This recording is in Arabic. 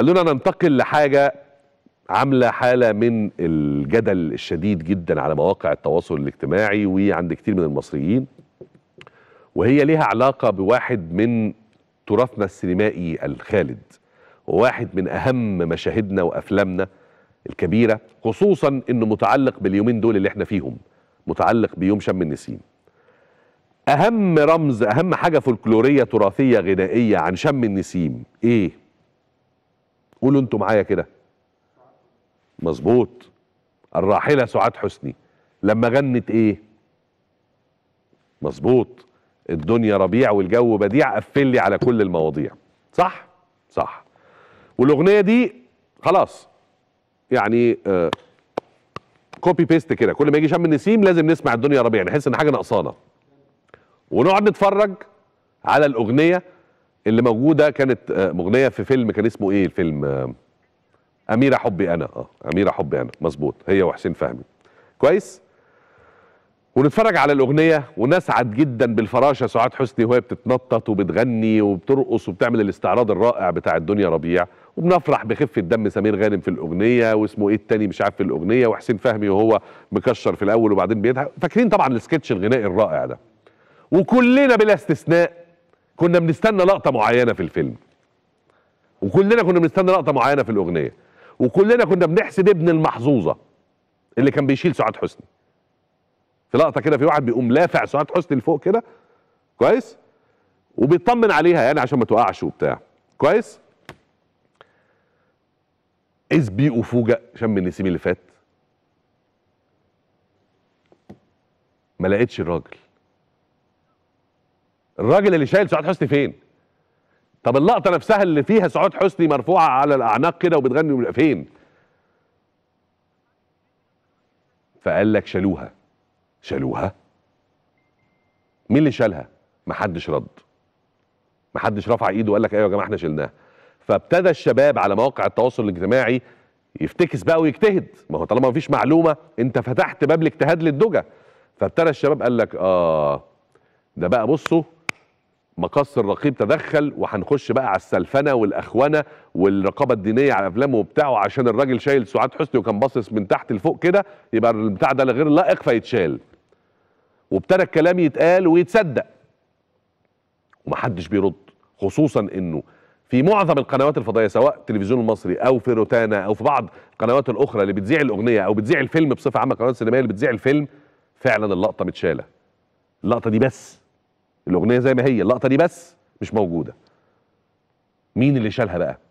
خلونا ننتقل لحاجة عاملة حالة من الجدل الشديد جدا على مواقع التواصل الاجتماعي وعند كتير من المصريين وهي ليها علاقة بواحد من تراثنا السينمائي الخالد وواحد من أهم مشاهدنا وأفلامنا الكبيرة خصوصا أنه متعلق باليومين دول اللي احنا فيهم متعلق بيوم شم النسيم أهم رمز أهم حاجة فولكلورية تراثية غنائية عن شم النسيم إيه؟ قولوا انتوا معايا كده مظبوط الراحلة سعاد حسني لما غنت ايه مظبوط الدنيا ربيع والجو بديع قفل لي على كل المواضيع صح صح والاغنيه دي خلاص يعني آه كوبي بيست كده كل ما يجي شم النسيم لازم نسمع الدنيا ربيع نحس ان حاجه نقصانه ونقعد نتفرج على الاغنيه اللي موجوده كانت آه، مغنيه في فيلم كان اسمه ايه الفيلم آه، اميره حبي انا اه اميره حبي انا مظبوط هي وحسين فهمي كويس ونتفرج على الاغنيه ونسعد جدا بالفراشه سعاد حسني وهي بتتنطط وبتغني وبترقص وبتعمل الاستعراض الرائع بتاع الدنيا ربيع وبنفرح بخفه دم سمير غانم في الاغنيه واسمه ايه التاني مش عارف في الاغنيه وحسين فهمي وهو مكشر في الاول وبعدين بيضحك فاكرين طبعا السكتش الغنائي الرائع ده وكلنا بلا استثناء كنا بنستنى لقطه معينه في الفيلم وكلنا كنا بنستنى لقطه معينه في الاغنيه وكلنا كنا بنحسد ابن المحظوظه اللي كان بيشيل سعاد حسني في لقطه كده في واحد بيقوم لافع سعاد حسني لفوق كده كويس وبيطمن عليها يعني عشان ما توقعش وبتاع كويس اذ بي فوجئ شم النسيم اللي فات ما لقيتش الراجل الراجل اللي شايل سعاد حسني فين طب اللقطه نفسها اللي فيها سعاد حسني مرفوعه على الاعناق كده وبتغني فين فقال لك شالوها شالوها مين اللي شالها محدش رد محدش رفع ايده وقال لك ايوه يا جماعه احنا شلناها فابتدى الشباب على مواقع التواصل الاجتماعي يفتكس بقى ويجتهد ما هو طالما مفيش معلومه انت فتحت باب الاجتهاد للدجا فابتدى الشباب قال لك اه ده بقى بصوا مقص الرقيب تدخل وهنخش بقى على السلفنه والاخونه والرقابه الدينيه على افلامه وبتاعه عشان الراجل شايل سعاد حسني وكان باصص من تحت لفوق كده يبقى البتاع ده غير لائق فيتشال وابتدى الكلام يتقال ويتصدق ومحدش بيرد خصوصا انه في معظم القنوات الفضائيه سواء التلفزيون المصري او في روتانا او في بعض القنوات الاخرى اللي بتذيع الاغنيه او بتذيع الفيلم بصفه عامه القنوات السينمائيه اللي بتذيع الفيلم فعلا اللقطه متشاله اللقطه دي بس الاغنيه زي ما هي اللقطه دي بس مش موجوده مين اللي شالها بقى